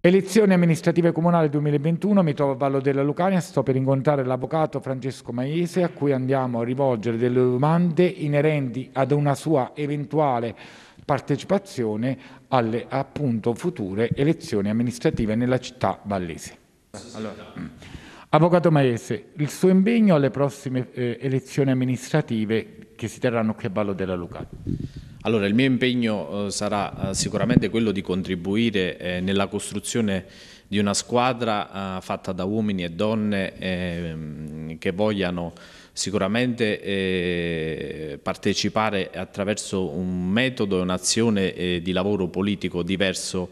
Elezioni amministrative comunali 2021, mi trovo a Vallo della Lucania, sto per incontrare l'avvocato Francesco Maiese a cui andiamo a rivolgere delle domande inerenti ad una sua eventuale partecipazione alle appunto future elezioni amministrative nella città vallese. Allora, mm. avvocato Maiese, il suo impegno alle prossime eh, elezioni amministrative che si terranno qui a Vallo della Lucania. Allora, il mio impegno eh, sarà eh, sicuramente quello di contribuire eh, nella costruzione di una squadra fatta da uomini e donne ehm, che vogliano sicuramente partecipare attraverso un metodo e un'azione di lavoro politico diverso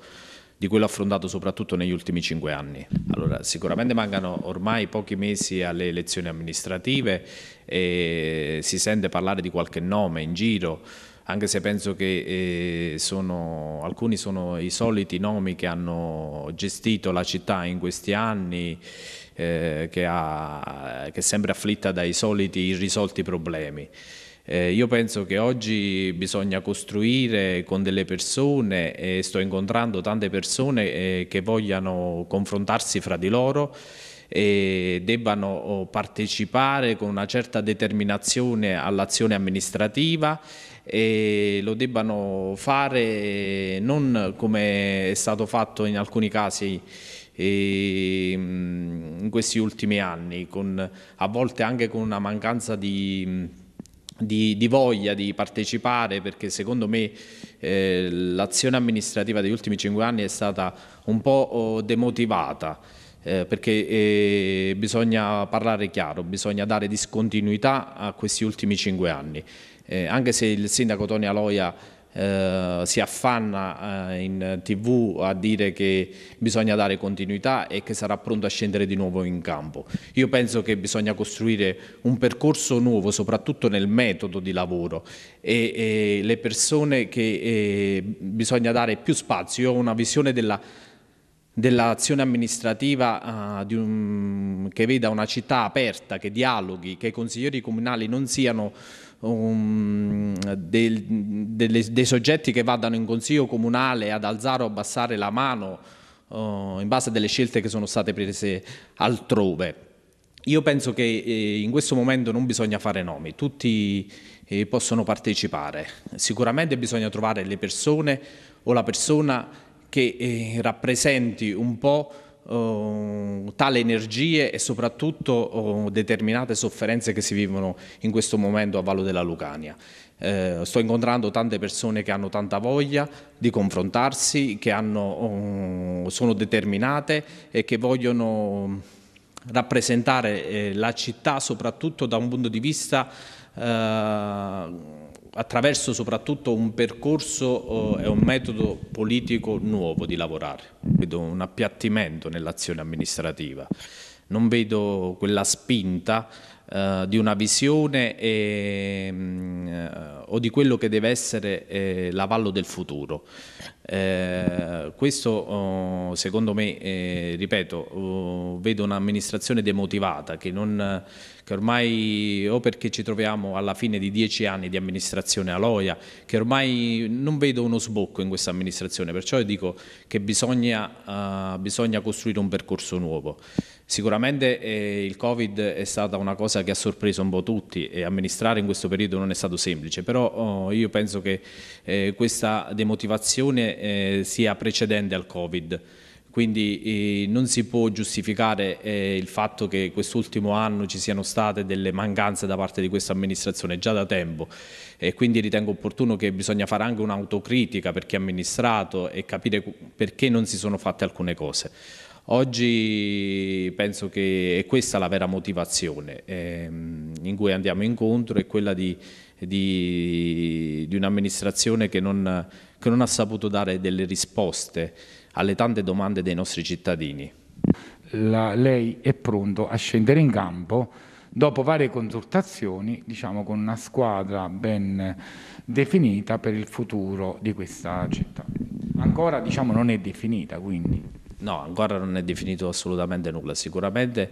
di quello affrontato soprattutto negli ultimi cinque anni. Allora, sicuramente mancano ormai pochi mesi alle elezioni amministrative e si sente parlare di qualche nome in giro, anche se penso che eh, sono, alcuni sono i soliti nomi che hanno gestito la città in questi anni, eh, che, ha, che, è sempre afflitta dai soliti irrisolti problemi. Eh, io penso che oggi bisogna costruire con delle persone e sto incontrando tante persone eh, che vogliano confrontarsi fra di loro debbano oh, partecipare con una certa determinazione all'azione amministrativa e lo debbano fare non come è stato fatto in alcuni casi in questi ultimi anni, con, a volte anche con una mancanza di, di, di voglia di partecipare, perché secondo me eh, l'azione amministrativa degli ultimi cinque anni è stata un po' oh, demotivata eh, perché eh, bisogna parlare chiaro, bisogna dare discontinuità a questi ultimi cinque anni. Eh, anche se il sindaco Tony Aloia eh, si affanna eh, in tv a dire che bisogna dare continuità e che sarà pronto a scendere di nuovo in campo. Io penso che bisogna costruire un percorso nuovo, soprattutto nel metodo di lavoro e, e le persone che e, eh, bisogna dare più spazio. Io ho una visione della dell'azione amministrativa uh, un, che veda una città aperta, che dialoghi, che i consiglieri comunali non siano um, del, delle, dei soggetti che vadano in consiglio comunale ad alzare o abbassare la mano uh, in base alle scelte che sono state prese altrove. Io penso che eh, in questo momento non bisogna fare nomi, tutti eh, possono partecipare. Sicuramente bisogna trovare le persone o la persona che eh, rappresenti un po' eh, tale energie e soprattutto eh, determinate sofferenze che si vivono in questo momento a Vallo della Lucania. Eh, sto incontrando tante persone che hanno tanta voglia di confrontarsi, che hanno, oh, sono determinate e che vogliono rappresentare eh, la città soprattutto da un punto di vista eh, attraverso soprattutto un percorso eh, e un metodo politico nuovo di lavorare. Vedo un appiattimento nell'azione amministrativa, non vedo quella spinta eh, di una visione e, mm, eh, o di quello che deve essere l'avallo del futuro. questo oh, secondo me, ripeto, oh, vedo un'amministrazione demotivata che non che ormai o perché ci troviamo alla fine di dieci anni di amministrazione Aloia, che ormai non vedo uno sbocco in questa amministrazione, perciò io dico che bisogna, uh, bisogna costruire un percorso nuovo. Sicuramente eh, il Covid è stata una cosa che ha sorpreso un po' tutti e amministrare in questo periodo non è stato semplice, però oh, io penso che eh, questa demotivazione eh, sia precedente al Covid quindi eh, non si può giustificare eh, il fatto che quest'ultimo anno ci siano state delle mancanze da parte di questa amministrazione già da tempo e quindi ritengo opportuno che bisogna fare anche un'autocritica per chi ha amministrato e capire perché non si sono fatte alcune cose. Oggi penso che è questa la vera motivazione ehm, in cui andiamo incontro, è quella di di, di un'amministrazione che non, che non ha saputo dare delle risposte alle tante domande dei nostri cittadini. La, lei è pronto a scendere in campo dopo varie consultazioni diciamo, con una squadra ben definita per il futuro di questa città. Ancora diciamo, non è definita quindi. No, ancora non è definito assolutamente nulla, sicuramente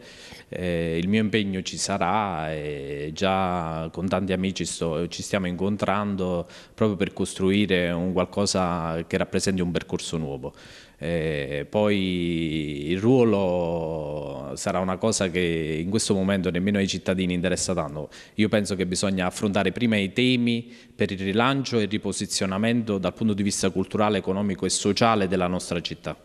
eh, il mio impegno ci sarà e già con tanti amici sto, ci stiamo incontrando proprio per costruire un qualcosa che rappresenti un percorso nuovo. Eh, poi il ruolo sarà una cosa che in questo momento nemmeno ai cittadini interessa tanto. Io penso che bisogna affrontare prima i temi per il rilancio e il riposizionamento dal punto di vista culturale, economico e sociale della nostra città.